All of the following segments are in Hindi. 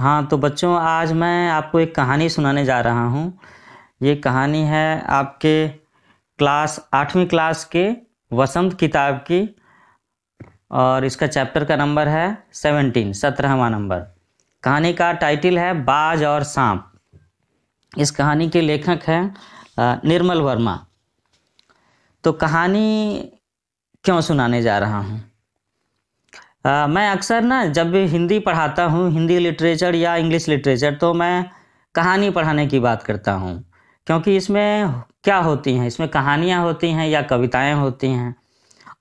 हाँ तो बच्चों आज मैं आपको एक कहानी सुनाने जा रहा हूँ ये कहानी है आपके क्लास आठवीं क्लास के वसंत किताब की और इसका चैप्टर का नंबर है सेवनटीन सत्रहवा नंबर कहानी का टाइटल है बाज और सांप इस कहानी के लेखक हैं निर्मल वर्मा तो कहानी क्यों सुनाने जा रहा हूँ आ, मैं अक्सर ना जब भी हिंदी पढ़ाता हूँ हिंदी लिटरेचर या इंग्लिश लिटरेचर तो मैं कहानी पढ़ाने की बात करता हूँ क्योंकि इसमें क्या होती हैं इसमें कहानियाँ होती हैं या कविताएँ होती हैं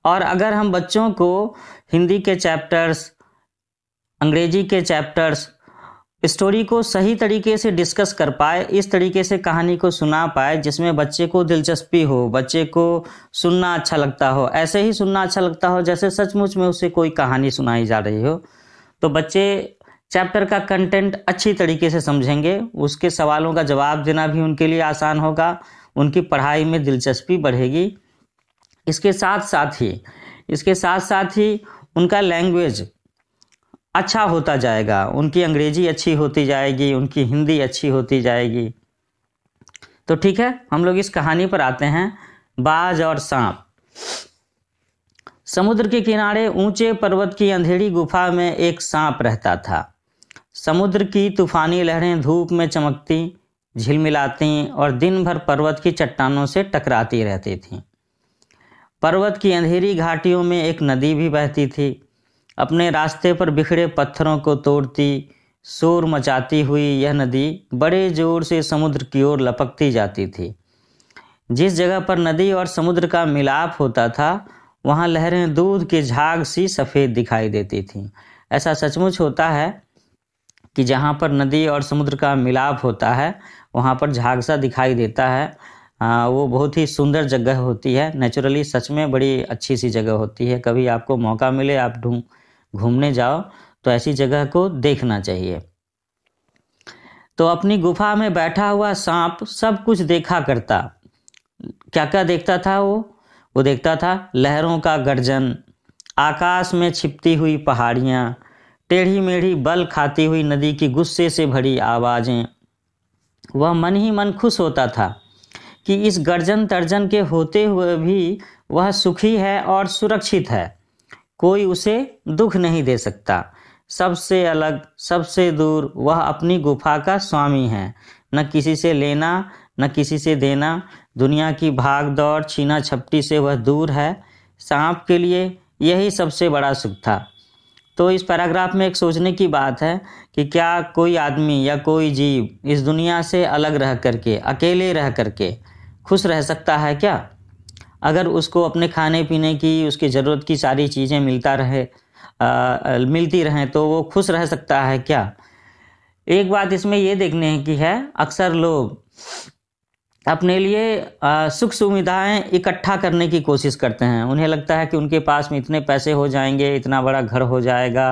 और अगर हम बच्चों को हिंदी के चैप्टर्स अंग्रेजी के चैप्टर्स स्टोरी को सही तरीके से डिस्कस कर पाए इस तरीके से कहानी को सुना पाए जिसमें बच्चे को दिलचस्पी हो बच्चे को सुनना अच्छा लगता हो ऐसे ही सुनना अच्छा लगता हो जैसे सचमुच में उसे कोई कहानी सुनाई जा रही हो तो बच्चे चैप्टर का कंटेंट अच्छी तरीके से समझेंगे उसके सवालों का जवाब देना भी उनके लिए आसान होगा उनकी पढ़ाई में दिलचस्पी बढ़ेगी इसके साथ साथ ही इसके साथ साथ ही उनका लैंग्वेज अच्छा होता जाएगा उनकी अंग्रेजी अच्छी होती जाएगी उनकी हिंदी अच्छी होती जाएगी तो ठीक है हम लोग इस कहानी पर आते हैं बाज और सांप समुद्र के किनारे ऊंचे पर्वत की अंधेरी गुफा में एक सांप रहता था समुद्र की तूफानी लहरें धूप में चमकती झिलमिलाती और दिन भर पर्वत की चट्टानों से टकराती रहती थीं पर्वत की अंधेरी घाटियों में एक नदी भी बहती थी अपने रास्ते पर बिखरे पत्थरों को तोड़ती शोर मचाती हुई यह नदी बड़े जोर से समुद्र की ओर लपकती जाती थी जिस जगह पर नदी और समुद्र का मिलाप होता था वहाँ लहरें दूध के झाग सी सफ़ेद दिखाई देती थीं ऐसा सचमुच होता है कि जहाँ पर नदी और समुद्र का मिलाप होता है वहाँ पर झाग सा दिखाई देता है आ, वो बहुत ही सुंदर जगह होती है नेचुरली सच में बड़ी अच्छी सी जगह होती है कभी आपको मौका मिले आप ढूंढ घूमने जाओ तो ऐसी जगह को देखना चाहिए तो अपनी गुफा में बैठा हुआ सांप सब कुछ देखा करता क्या क्या देखता था वो वो देखता था लहरों का गर्जन आकाश में छिपती हुई पहाड़ियाँ टेढ़ी मेढ़ी बल खाती हुई नदी की गुस्से से भरी आवाज़ें वह मन ही मन खुश होता था कि इस गर्जन तर्जन के होते हुए भी वह सुखी है और सुरक्षित है कोई उसे दुख नहीं दे सकता सबसे अलग सबसे दूर वह अपनी गुफा का स्वामी है न किसी से लेना न किसी से देना दुनिया की भाग दौड़ छीना छपटी से वह दूर है सांप के लिए यही सबसे बड़ा सुख था तो इस पैराग्राफ में एक सोचने की बात है कि क्या कोई आदमी या कोई जीव इस दुनिया से अलग रह करके अकेले रह करके खुश रह सकता है क्या अगर उसको अपने खाने पीने की उसकी ज़रूरत की सारी चीज़ें मिलता रहे आ, मिलती रहें तो वो खुश रह सकता है क्या एक बात इसमें ये देखने की है अक्सर लोग अपने लिए सुख सुविधाएं इकट्ठा करने की कोशिश करते हैं उन्हें लगता है कि उनके पास में इतने पैसे हो जाएंगे इतना बड़ा घर हो जाएगा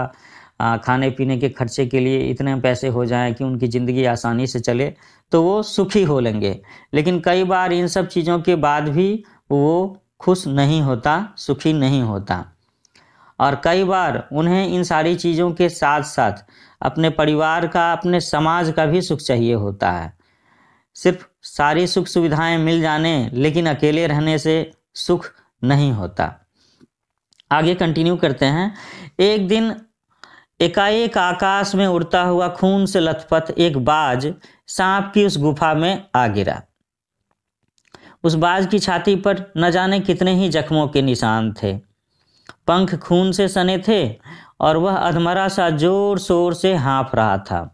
खाने पीने के खर्चे के लिए इतने पैसे हो जाएं कि उनकी ज़िंदगी आसानी से चले तो वो सुखी हो लेंगे लेकिन कई बार इन सब चीज़ों के बाद भी वो खुश नहीं होता सुखी नहीं होता और कई बार उन्हें इन सारी चीज़ों के साथ साथ अपने परिवार का अपने समाज का भी सुख चाहिए होता है सिर्फ सारी सुख सुविधाएं मिल जाने लेकिन अकेले रहने से सुख नहीं होता आगे कंटिन्यू करते हैं एक दिन एकाएक आकाश में उड़ता हुआ खून से लथपथ एक बाज सांप की उस गुफा में आ गिरा उस बाज की छाती पर न जाने कितने ही जख्मों के निशान थे पंख खून से सने थे और वह अधमरा सा जोर शोर से हाँफ रहा था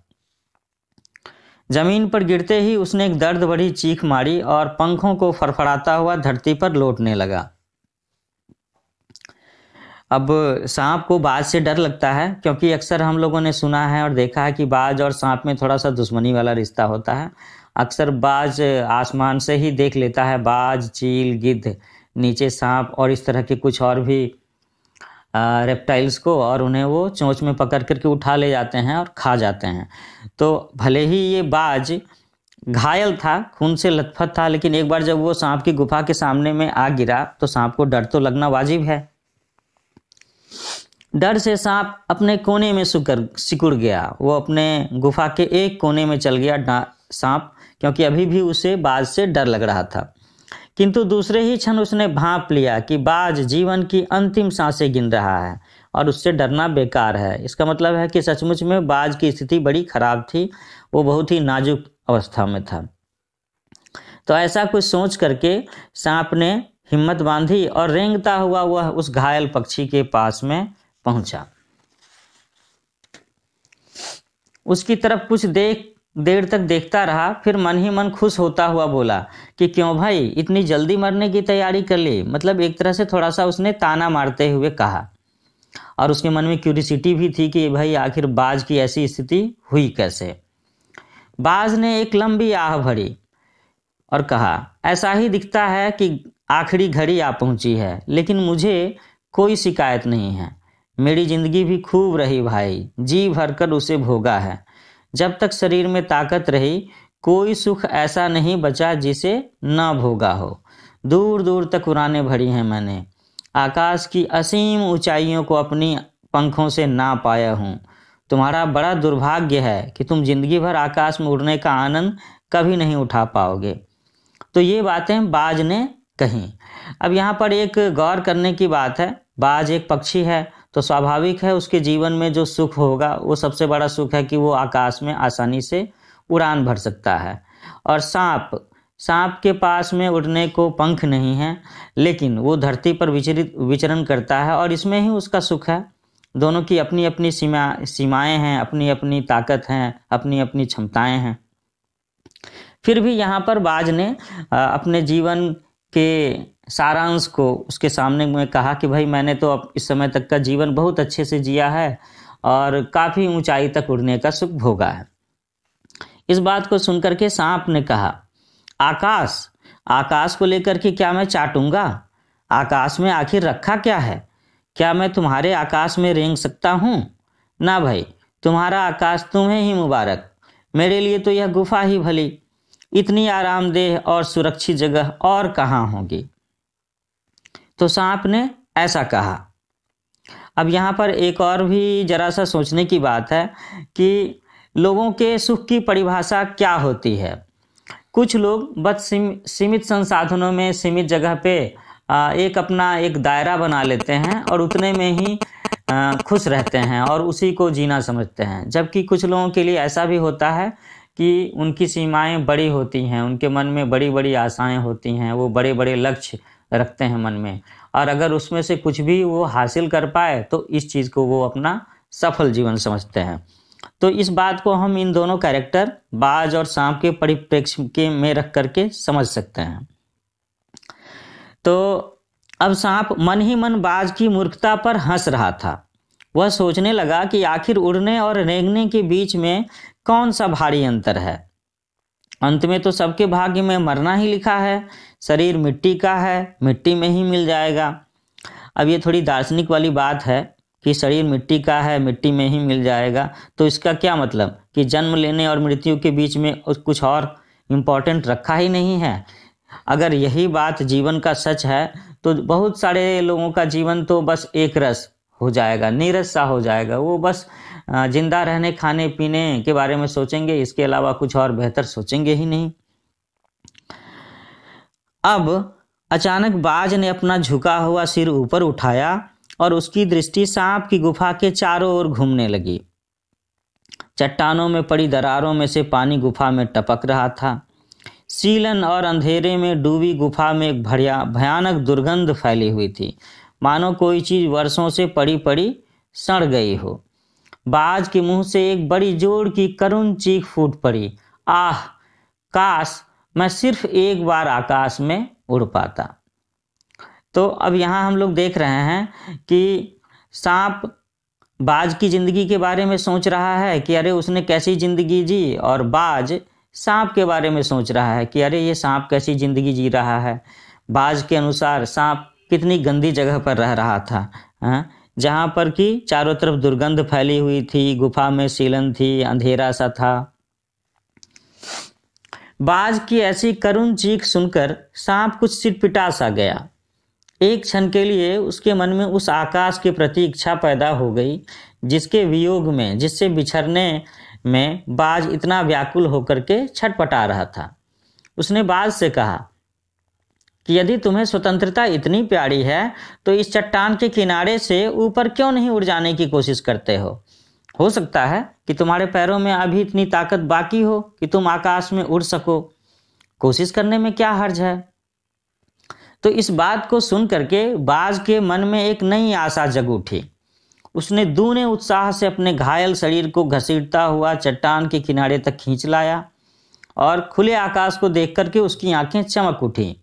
जमीन पर गिरते ही उसने एक दर्द भरी चीख मारी और पंखों को फड़फड़ाता हुआ धरती पर लौटने लगा अब सांप को बाज से डर लगता है क्योंकि अक्सर हम लोगों ने सुना है और देखा है कि बाज और सांप में थोड़ा सा दुश्मनी वाला रिश्ता होता है अक्सर बाज आसमान से ही देख लेता है बाज चील गिद्ध नीचे सांप और इस तरह के कुछ और भी रेप्टाइल्स को और उन्हें वो चोंच में पकड़ करके उठा ले जाते हैं और खा जाते हैं तो भले ही ये बाज घायल था खून से लथपथ था लेकिन एक बार जब वो सांप की गुफा के सामने में आ गिरा तो सांप को डर तो लगना वाजिब है डर से सांप अपने कोने में सुकर सिकुड़ गया वो अपने गुफा के एक कोने में चल गया सांप क्योंकि अभी भी उसे बाज से डर लग रहा था किंतु दूसरे ही क्षण उसने भाप लिया कि बाज जीवन की अंतिम सांसें गिन रहा है और उससे डरना बेकार है इसका मतलब है कि सचमुच में बाज की स्थिति बड़ी खराब थी वो बहुत ही नाजुक अवस्था में था तो ऐसा कुछ सोच करके सांप ने हिम्मत बांधी और रेंगता हुआ वह उस घायल पक्षी के पास में पहुंचा उसकी तरफ कुछ देख देर तक देखता रहा फिर मन ही मन खुश होता हुआ बोला कि क्यों भाई इतनी जल्दी मरने की तैयारी कर ली मतलब एक तरह से थोड़ा सा उसने ताना मारते हुए कहा और उसके मन में क्यूरिसिटी भी थी कि भाई आखिर बाज की ऐसी स्थिति हुई कैसे बाज ने एक लंबी आह भरी और कहा ऐसा ही दिखता है कि आखिरी घड़ी आ पहुंची है लेकिन मुझे कोई शिकायत नहीं है मेरी जिंदगी भी खूब रही भाई जी भरकर उसे भोगा है जब तक शरीर में ताकत रही कोई सुख ऐसा नहीं बचा जिसे ना भोगा हो दूर दूर तक उड़ाने भरी हैं मैंने आकाश की असीम ऊंचाइयों को अपनी पंखों से ना पाया हूँ तुम्हारा बड़ा दुर्भाग्य है कि तुम जिंदगी भर आकाश में उड़ने का आनंद कभी नहीं उठा पाओगे तो ये बातें बाज ने कही अब यहाँ पर एक गौर करने की बात है बाज एक पक्षी है तो स्वाभाविक है उसके जीवन में जो सुख होगा वो सबसे बड़ा सुख है कि वो आकाश में आसानी से उड़ान भर सकता है और सांप सांप के पास में उड़ने को पंख नहीं है लेकिन वो धरती पर विचरित विचरण करता है और इसमें ही उसका सुख है दोनों की अपनी अपनी सीमा सीमाएं हैं अपनी अपनी ताकत हैं अपनी अपनी क्षमताएं हैं फिर भी यहाँ पर बाज ने अपने जीवन के सारांश को उसके सामने में कहा कि भाई मैंने तो अब इस समय तक का जीवन बहुत अच्छे से जिया है और काफ़ी ऊंचाई तक उड़ने का सुख भोगा है इस बात को सुनकर के सांप ने कहा आकाश आकाश को लेकर के क्या मैं चाटूंगा आकाश में आखिर रखा क्या है क्या मैं तुम्हारे आकाश में रेंग सकता हूँ ना भाई तुम्हारा आकाश तुम्हें ही मुबारक मेरे लिए तो यह गुफा ही भली इतनी आरामदेह और सुरक्षित जगह और कहाँ होगी तो सांप ने ऐसा कहा अब यहाँ पर एक और भी जरा सा सोचने की बात है कि लोगों के सुख की परिभाषा क्या होती है कुछ लोग बस सिम, सीमित संसाधनों में सीमित जगह पे एक अपना एक दायरा बना लेते हैं और उतने में ही खुश रहते हैं और उसी को जीना समझते हैं जबकि कुछ लोगों के लिए ऐसा भी होता है कि उनकी सीमाएं बड़ी होती हैं उनके मन में बड़ी बड़ी आशाएं होती हैं वो बड़े बड़े लक्ष्य रखते हैं मन में और अगर उसमें से कुछ भी वो हासिल कर पाए तो इस चीज़ को वो अपना सफल जीवन समझते हैं तो इस बात को हम इन दोनों कैरेक्टर बाज और सांप के परिप्रेक्ष्य के में रख करके समझ सकते हैं तो अब सांप मन ही मन बाज की मूर्खता पर हंस रहा था वह सोचने लगा कि आखिर उड़ने और रेंगने के बीच में कौन सा भारी अंतर है अंत में तो सबके भाग्य में मरना ही लिखा है शरीर मिट्टी का है मिट्टी में ही मिल जाएगा अब ये थोड़ी दार्शनिक वाली बात है कि शरीर मिट्टी का है मिट्टी में ही मिल जाएगा तो इसका क्या मतलब कि जन्म लेने और मृत्यु के बीच में कुछ और इम्पॉर्टेंट रखा ही नहीं है अगर यही बात जीवन का सच है तो बहुत सारे लोगों का जीवन तो बस एक रस हो जाएगा नीरस सा हो जाएगा वो बस जिंदा रहने खाने पीने के बारे में सोचेंगे इसके अलावा कुछ और बेहतर सोचेंगे ही नहीं अब अचानक बाज ने अपना झुका हुआ सिर ऊपर उठाया और उसकी दृष्टि सांप की गुफा के चारों ओर घूमने लगी चट्टानों में पड़ी दरारों में से पानी गुफा में टपक रहा था सीलन और अंधेरे में डूबी गुफा में एक भड़िया भयानक दुर्गंध फैली हुई थी मानो कोई चीज वर्षों से पड़ी पड़ी सड़ गई हो बाज के मुंह से एक बड़ी जोर की करुण चीख फूट पड़ी आह काश मैं सिर्फ एक बार आकाश में उड़ पाता तो अब यहाँ हम लोग देख रहे हैं कि सांप बाज की ज़िंदगी के बारे में सोच रहा है कि अरे उसने कैसी ज़िंदगी जी और बाज सांप के बारे में सोच रहा है कि अरे ये सांप कैसी ज़िंदगी जी रहा है बाज के अनुसार सांप कितनी गंदी जगह पर रह रहा था हाँ? जहाँ पर कि चारों तरफ दुर्गंध फैली हुई थी गुफा में सीलन थी अंधेरा सा था बाज की ऐसी करुण चीख सुनकर सांप कुछ सिटपिटा सा गया एक क्षण के लिए उसके मन में उस आकाश के प्रति इच्छा पैदा हो गई जिसके वियोग में जिससे बिछड़ने में बाज इतना व्याकुल होकर के छटपटा रहा था उसने बाज से कहा कि यदि तुम्हें स्वतंत्रता इतनी प्यारी है तो इस चट्टान के किनारे से ऊपर क्यों नहीं उड़ जाने की कोशिश करते हो हो सकता है कि तुम्हारे पैरों में अभी इतनी ताकत बाकी हो कि तुम आकाश में उड़ सको कोशिश करने में क्या हर्ज है तो इस बात को सुन करके बाज के मन में एक नई आशा जग उठी उसने दूने उत्साह से अपने घायल शरीर को घसीटता हुआ चट्टान के किनारे तक खींच लाया और खुले आकाश को देख करके उसकी आंखें चमक उठी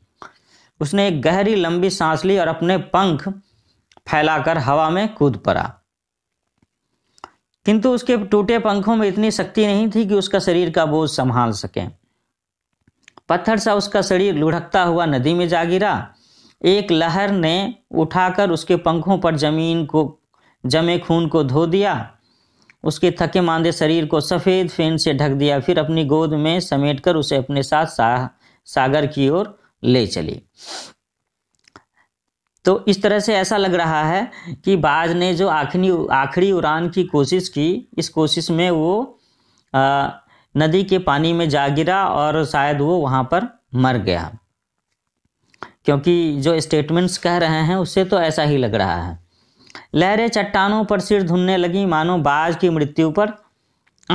उसने एक गहरी लंबी सांस ली और अपने पंख फैलाकर हवा में कूद पड़ा किंतु उसके टूटे पंखों में इतनी शक्ति नहीं थी कि उसका शरीर का बोझ संभाल सके पत्थर सा उसका शरीर लुढ़कता हुआ नदी में जा गिरा एक लहर ने उठाकर उसके पंखों पर जमीन को जमे खून को धो दिया उसके थके मांदे शरीर को सफ़ेद फेन से ढक दिया फिर अपनी गोद में समेटकर उसे अपने साथ सा, सागर की ओर ले चली तो इस तरह से ऐसा लग रहा है कि बाज ने जो आखिरी आखिरी उड़ान की कोशिश की इस कोशिश में वो आ, नदी के पानी में जा गिरा और शायद वो वहाँ पर मर गया क्योंकि जो स्टेटमेंट्स कह रहे हैं उससे तो ऐसा ही लग रहा है लहरें चट्टानों पर सिर धुनने लगी मानो बाज की मृत्यु पर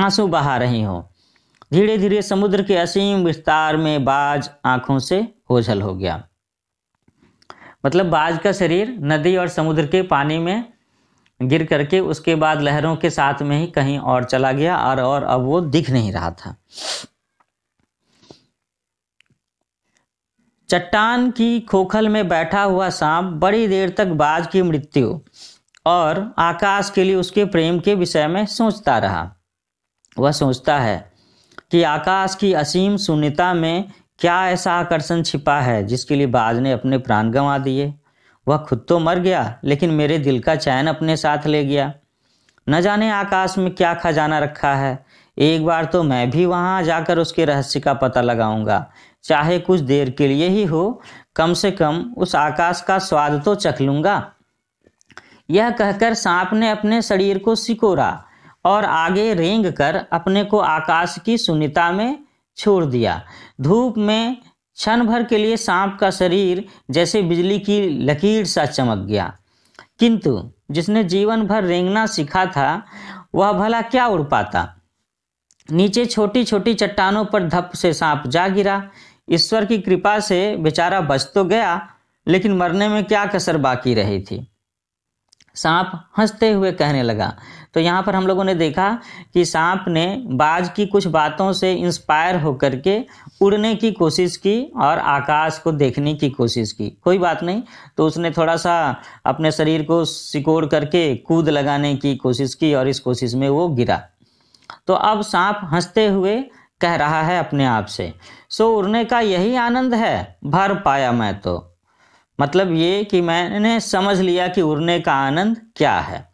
आंसू बहा रही हों धीरे धीरे समुद्र के असीम विस्तार में बाज आंखों से ओझल हो गया मतलब बाज का शरीर नदी और समुद्र के पानी में गिर करके उसके बाद लहरों के साथ में ही कहीं और चला गया और और अब वो दिख नहीं रहा था चट्टान की खोखल में बैठा हुआ सांप बड़ी देर तक बाज की मृत्यु और आकाश के लिए उसके प्रेम के विषय में सोचता रहा वह सोचता है कि आकाश की असीम शून्यता में क्या ऐसा आकर्षण छिपा है जिसके लिए बाज ने अपने प्राण गंवा दिए वह खुद तो मर गया लेकिन मेरे दिल का चैन अपने साथ ले गया न जाने आकाश में क्या खजाना रखा है एक बार तो मैं भी वहां जाकर उसके रहस्य का पता लगाऊंगा चाहे कुछ देर के लिए ही हो कम से कम उस आकाश का स्वाद तो चख लूंगा यह कहकर सांप ने अपने शरीर को सिकोड़ा और आगे रेंग कर अपने को आकाश की सुनिता में छोड़ दिया धूप में क्षण भर के लिए सांप का शरीर जैसे बिजली की लकीर सा चमक गया किंतु जिसने जीवन भर रेंगना सीखा था वह भला क्या उड़ पाता नीचे छोटी छोटी चट्टानों पर धप से सांप जा गिरा ईश्वर की कृपा से बेचारा बच तो गया लेकिन मरने में क्या कसर बाकी रही थी सांप हंसते हुए कहने लगा तो यहाँ पर हम लोगों ने देखा कि सांप ने बाज की कुछ बातों से इंस्पायर होकर के उड़ने की कोशिश की और आकाश को देखने की कोशिश की कोई बात नहीं तो उसने थोड़ा सा अपने शरीर को सिकोड़ करके कूद लगाने की कोशिश की और इस कोशिश में वो गिरा तो अब सांप हंसते हुए कह रहा है अपने आप से सो उड़ने का यही आनंद है भर पाया मैं तो मतलब ये कि मैंने समझ लिया कि उड़ने का आनंद क्या है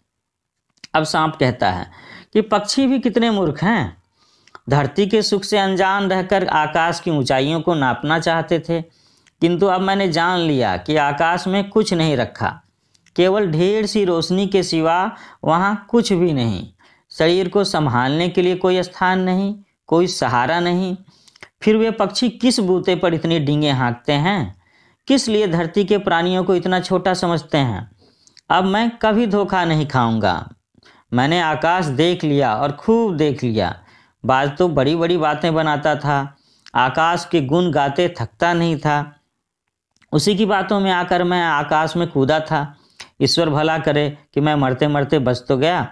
अब सांप कहता है कि पक्षी भी कितने मूर्ख हैं धरती के सुख से अनजान रहकर आकाश की ऊंचाइयों को नापना चाहते थे किंतु अब मैंने जान लिया कि आकाश में कुछ नहीं रखा केवल ढेर सी रोशनी के सिवा वहाँ कुछ भी नहीं शरीर को संभालने के लिए कोई स्थान नहीं कोई सहारा नहीं फिर वे पक्षी किस बूते पर इतनी डींगे हाँकते हैं किस लिए धरती के प्राणियों को इतना छोटा समझते हैं अब मैं कभी धोखा नहीं खाऊंगा मैंने आकाश देख लिया और खूब देख लिया बाज तो बड़ी बड़ी बातें बनाता था आकाश के गुण गाते थकता नहीं था उसी की बातों में आकर मैं आकाश में कूदा था ईश्वर भला करे कि मैं मरते मरते बच तो गया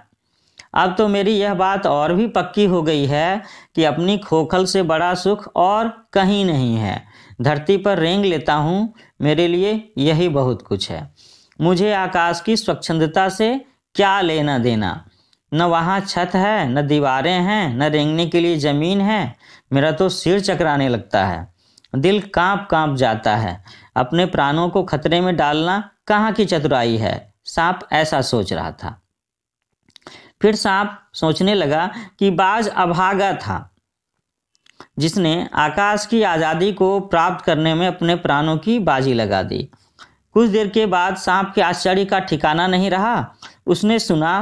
अब तो मेरी यह बात और भी पक्की हो गई है कि अपनी खोखल से बड़ा सुख और कहीं नहीं है धरती पर रेंग लेता हूँ मेरे लिए यही बहुत कुछ है मुझे आकाश की स्वच्छंदता से क्या लेना देना न वहाँ छत है न दीवारें हैं न रेंगने के लिए ज़मीन है मेरा तो सिर चकराने लगता है दिल कांप कांप जाता है अपने प्राणों को खतरे में डालना कहाँ की चतुराई है सांप ऐसा सोच रहा था फिर सांप सोचने लगा कि बाज अभागा था जिसने आकाश की आज़ादी को प्राप्त करने में अपने प्राणों की बाजी लगा दी कुछ देर के बाद सांप के आश्चर्य का ठिकाना नहीं रहा उसने सुना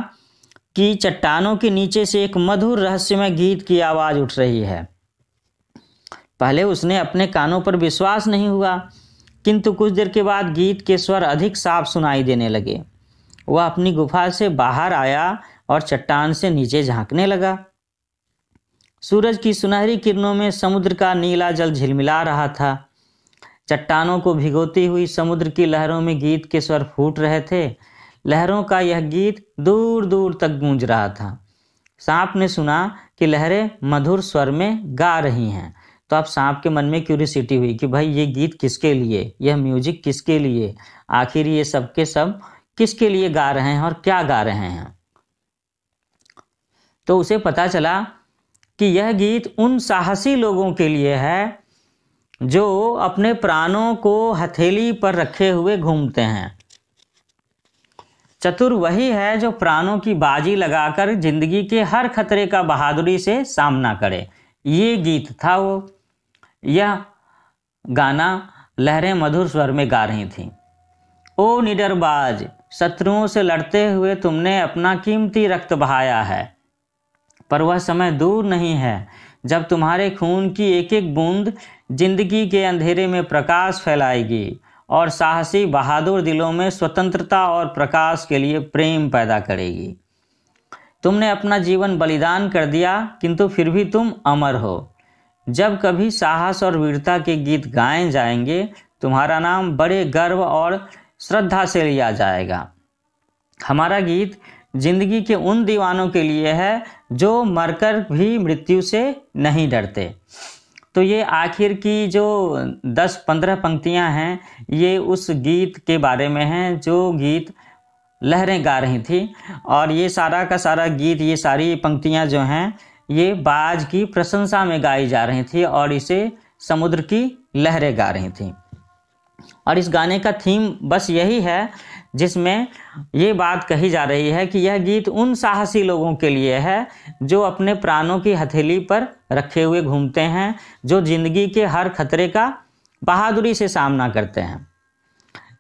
कि चट्टानों के नीचे से एक मधुर रहस्यमय गीत की आवाज़ उठ रही है पहले उसने अपने कानों पर विश्वास नहीं हुआ किंतु कुछ देर के बाद गीत के स्वर अधिक साफ सुनाई देने लगे वह अपनी गुफा से बाहर आया और चट्टान से नीचे झांकने लगा सूरज की सुनहरी किरणों में समुद्र का नीला जल झिलमिला रहा था चट्टानों को भिगोती हुई समुद्र की लहरों में गीत के स्वर फूट रहे थे लहरों का यह गीत दूर दूर तक गूंज रहा था सांप ने सुना कि लहरें मधुर स्वर में गा रही हैं तो अब सांप के मन में क्यूरियसिटी हुई कि भाई ये गीत किसके लिए यह म्यूजिक किसके लिए आखिर ये सब के सब किसके लिए गा रहे हैं और क्या गा रहे हैं तो उसे पता चला कि यह गीत उन साहसी लोगों के लिए है जो अपने प्राणों को हथेली पर रखे हुए घूमते हैं चतुर वही है जो प्राणों की बाजी लगाकर जिंदगी के हर खतरे का बहादुरी से सामना करे ये गीत था वो यह गाना लहरें मधुर स्वर में गा रही थी ओ निडरबाज शत्रुओं से लड़ते हुए तुमने अपना कीमती रक्त बहाया है पर वह समय दूर नहीं है जब तुम्हारे खून की एक एक बूंद जिंदगी के अंधेरे में प्रकाश फैलाएगी और साहसी बहादुर दिलों में स्वतंत्रता और प्रकाश के लिए प्रेम पैदा करेगी तुमने अपना जीवन बलिदान कर दिया किंतु फिर भी तुम अमर हो जब कभी साहस और वीरता के गीत गाए जाएंगे तुम्हारा नाम बड़े गर्व और श्रद्धा से लिया जाएगा हमारा गीत जिंदगी के उन दीवानों के लिए है जो मरकर भी मृत्यु से नहीं डरते तो ये आखिर की जो 10-15 पंक्तियां हैं ये उस गीत के बारे में हैं जो गीत लहरें गा रही थी और ये सारा का सारा गीत ये सारी पंक्तियां जो हैं ये बाज की प्रशंसा में गाई जा रही थी और इसे समुद्र की लहरें गा रही थी और इस गाने का थीम बस यही है जिसमें ये बात कही जा रही है कि यह गीत उन साहसी लोगों के लिए है जो अपने प्राणों की हथेली पर रखे हुए घूमते हैं जो जिंदगी के हर खतरे का बहादुरी से सामना करते हैं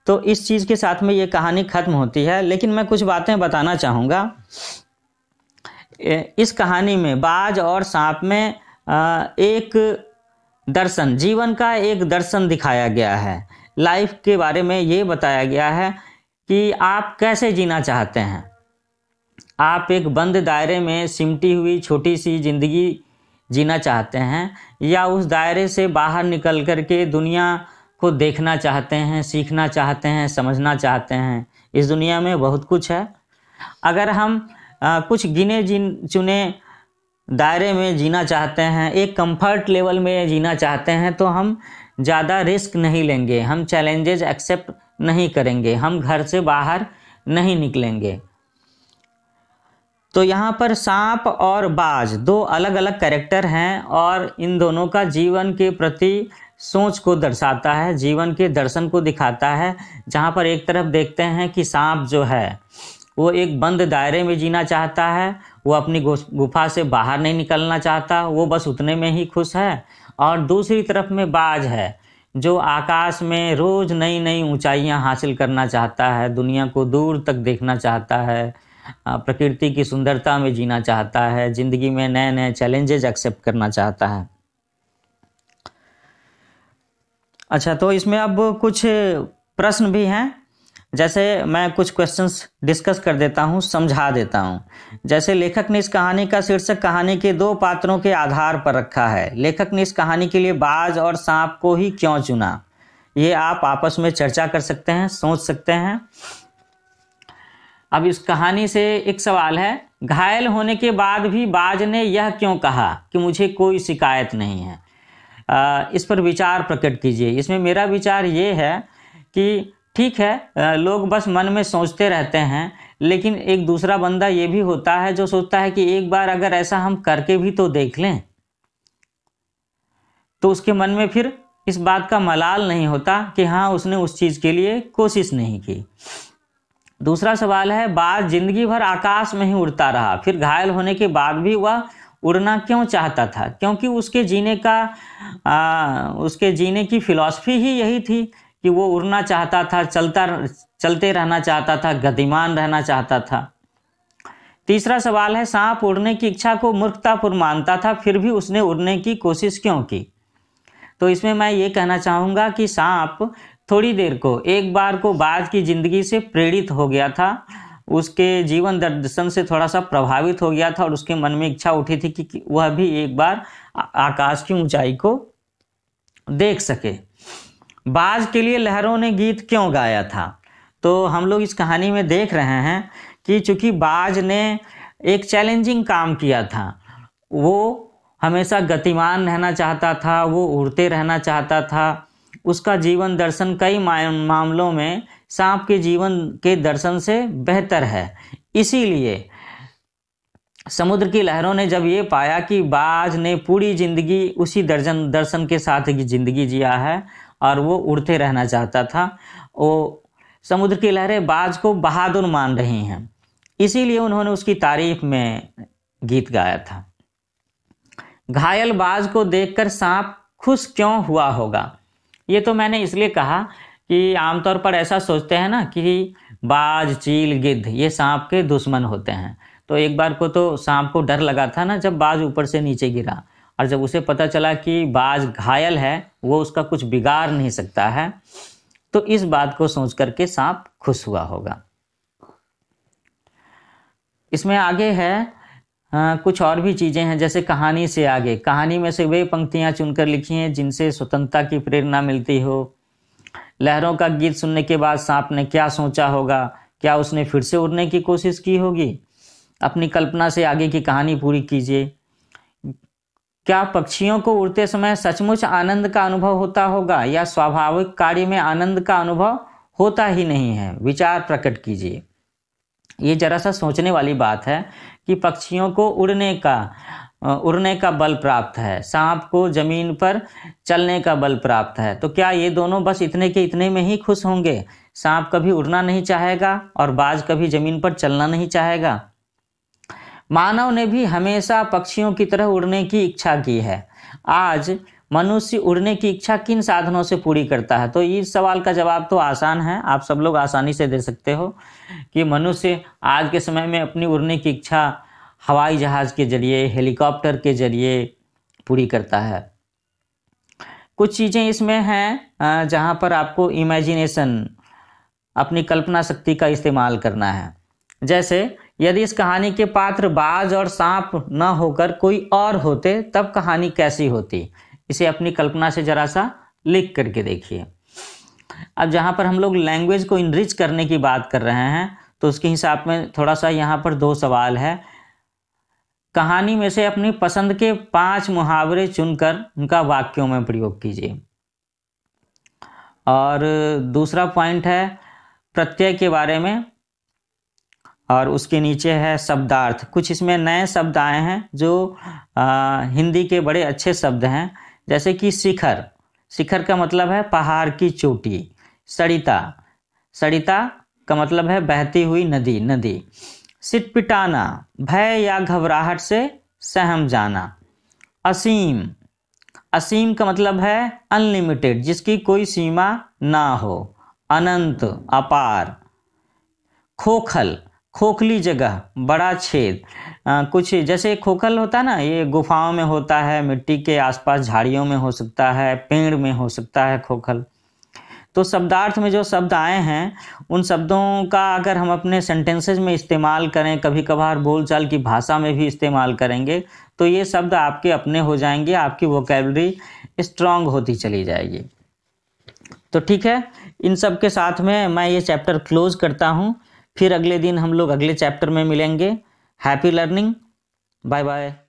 तो इस चीज़ के साथ में ये कहानी ख़त्म होती है लेकिन मैं कुछ बातें बताना चाहूँगा इस कहानी में बाज और सांप में एक दर्शन जीवन का एक दर्शन दिखाया गया है लाइफ के बारे में ये बताया गया है कि आप कैसे जीना चाहते हैं आप एक बंद दायरे में सिमटी हुई छोटी सी ज़िंदगी जीना चाहते हैं या उस दायरे से बाहर निकल कर के दुनिया को देखना चाहते हैं सीखना चाहते हैं समझना चाहते हैं इस दुनिया में बहुत कुछ है अगर हम आ, कुछ गिने जिन चुने दायरे में जीना चाहते हैं एक कंफर्ट लेवल में जीना चाहते हैं तो हम ज़्यादा रिस्क नहीं लेंगे हम चैलेंजेज एक्सेप्ट नहीं करेंगे हम घर से बाहर नहीं निकलेंगे तो यहाँ पर सांप और बाज दो अलग अलग कैरेक्टर हैं और इन दोनों का जीवन के प्रति सोच को दर्शाता है जीवन के दर्शन को दिखाता है जहाँ पर एक तरफ देखते हैं कि सांप जो है वो एक बंद दायरे में जीना चाहता है वो अपनी गुफा से बाहर नहीं निकलना चाहता वो बस उतने में ही खुश है और दूसरी तरफ में बाज है जो आकाश में रोज़ नई नई ऊंचाइयां हासिल करना चाहता है दुनिया को दूर तक देखना चाहता है प्रकृति की सुंदरता में जीना चाहता है ज़िंदगी में नए नए चैलेंजेज एक्सेप्ट करना चाहता है अच्छा तो इसमें अब कुछ प्रश्न भी हैं जैसे मैं कुछ क्वेश्चंस डिस्कस कर देता हूँ समझा देता हूँ जैसे लेखक ने इस कहानी का शीर्षक कहानी के दो पात्रों के आधार पर रखा है लेखक ने इस कहानी के लिए बाज और सांप को ही क्यों चुना ये आप आपस में चर्चा कर सकते हैं सोच सकते हैं अब इस कहानी से एक सवाल है घायल होने के बाद भी बाज ने यह क्यों कहा कि मुझे कोई शिकायत नहीं है इस पर विचार प्रकट कीजिए इसमें मेरा विचार ये है कि ठीक है लोग बस मन में सोचते रहते हैं लेकिन एक दूसरा बंदा ये भी होता है जो सोचता है कि एक बार अगर ऐसा हम करके भी तो देख लें तो उसके मन में फिर इस बात का मलाल नहीं होता कि हाँ उसने उस चीज़ के लिए कोशिश नहीं की दूसरा सवाल है बाज जिंदगी भर आकाश में ही उड़ता रहा फिर घायल होने के बाद भी वह उड़ना क्यों चाहता था क्योंकि उसके जीने का आ, उसके जीने की फिलॉसफी ही यही थी कि वो उड़ना चाहता था चलता चलते रहना चाहता था गतिमान रहना चाहता था तीसरा सवाल है सांप उड़ने की इच्छा को मूर्खतापूर्ण मानता था फिर भी उसने उड़ने की कोशिश क्यों की तो इसमें मैं ये कहना चाहूँगा कि सांप थोड़ी देर को एक बार को बाद की जिंदगी से प्रेरित हो गया था उसके जीवन दर्शन से थोड़ा सा प्रभावित हो गया था और उसके मन में इच्छा उठी थी कि वह भी एक बार आकाश की ऊंचाई को देख सके बाज के लिए लहरों ने गीत क्यों गाया था तो हम लोग इस कहानी में देख रहे हैं कि चूंकि बाज ने एक चैलेंजिंग काम किया था वो हमेशा गतिमान रहना चाहता था वो उड़ते रहना चाहता था उसका जीवन दर्शन कई मामलों में सांप के जीवन के दर्शन से बेहतर है इसीलिए समुद्र की लहरों ने जब ये पाया कि बाज ने पूरी जिंदगी उसी दर्जन दर्शन के साथ ज़िंदगी जिया है और वो उड़ते रहना चाहता था वो समुद्र की लहरें बाज को बहादुर मान रही हैं इसीलिए उन्होंने उसकी तारीफ में गीत गाया था घायल बाज को देखकर सांप खुश क्यों हुआ होगा ये तो मैंने इसलिए कहा कि आमतौर पर ऐसा सोचते हैं ना कि बाज चील गिद्ध ये सांप के दुश्मन होते हैं तो एक बार को तो सांप को डर लगा था ना जब बाज ऊपर से नीचे गिरा और जब उसे पता चला कि बाज घायल है वो उसका कुछ बिगाड़ नहीं सकता है तो इस बात को सोच करके सांप खुश हुआ होगा इसमें आगे है आ, कुछ और भी चीज़ें हैं जैसे कहानी से आगे कहानी में से वे पंक्तियां चुनकर लिखी हैं जिनसे स्वतंत्रता की प्रेरणा मिलती हो लहरों का गीत सुनने के बाद सांप ने क्या सोचा होगा क्या उसने फिर से उड़ने की कोशिश की होगी अपनी कल्पना से आगे की कहानी पूरी कीजिए क्या पक्षियों को उड़ते समय सचमुच आनंद का अनुभव होता होगा या स्वाभाविक कार्य में आनंद का अनुभव होता ही नहीं है विचार प्रकट कीजिए ये जरा सा सोचने वाली बात है कि पक्षियों को उड़ने का उड़ने का बल प्राप्त है सांप को जमीन पर चलने का बल प्राप्त है तो क्या ये दोनों बस इतने के इतने में ही खुश होंगे सांप कभी उड़ना नहीं चाहेगा और बाज कभी जमीन पर चलना नहीं चाहेगा मानव ने भी हमेशा पक्षियों की तरह उड़ने की इच्छा की है आज मनुष्य उड़ने की इच्छा किन साधनों से पूरी करता है तो इस सवाल का जवाब तो आसान है आप सब लोग आसानी से दे सकते हो कि मनुष्य आज के समय में अपनी उड़ने की इच्छा हवाई जहाज़ के जरिए हेलीकॉप्टर के जरिए पूरी करता है कुछ चीज़ें इसमें हैं जहाँ पर आपको इमेजिनेशन अपनी कल्पना शक्ति का इस्तेमाल करना है जैसे यदि इस कहानी के पात्र बाज और सांप न होकर कोई और होते तब कहानी कैसी होती इसे अपनी कल्पना से जरा सा लिख करके देखिए अब जहाँ पर हम लोग लैंग्वेज को इनरिच करने की बात कर रहे हैं तो उसके हिसाब में थोड़ा सा यहाँ पर दो सवाल है कहानी में से अपनी पसंद के पांच मुहावरे चुनकर उनका वाक्यों में प्रयोग कीजिए और दूसरा पॉइंट है प्रत्यय के बारे में और उसके नीचे है शब्दार्थ कुछ इसमें नए शब्द आए हैं जो आ, हिंदी के बड़े अच्छे शब्द हैं जैसे कि शिखर शिखर का मतलब है पहाड़ की चोटी सड़िता सड़िता का मतलब है बहती हुई नदी नदी सिटपिटाना भय या घबराहट से सहम जाना असीम असीम का मतलब है अनलिमिटेड जिसकी कोई सीमा ना हो अनंत अपार खोखल खोखली जगह बड़ा छेद आ, कुछ जैसे खोखल होता है ना ये गुफाओं में होता है मिट्टी के आसपास झाड़ियों में हो सकता है पेड़ में हो सकता है खोखल तो शब्दार्थ में जो शब्द आए हैं उन शब्दों का अगर हम अपने सेंटेंसेज में इस्तेमाल करें कभी कभार बोलचाल की भाषा में भी इस्तेमाल करेंगे तो ये शब्द आपके अपने हो जाएंगे आपकी वोकेबलरी स्ट्रांग होती चली जाएगी तो ठीक है इन सब के साथ में मैं ये चैप्टर क्लोज करता हूँ फिर अगले दिन हम लोग अगले चैप्टर में मिलेंगे हैप्पी लर्निंग बाय बाय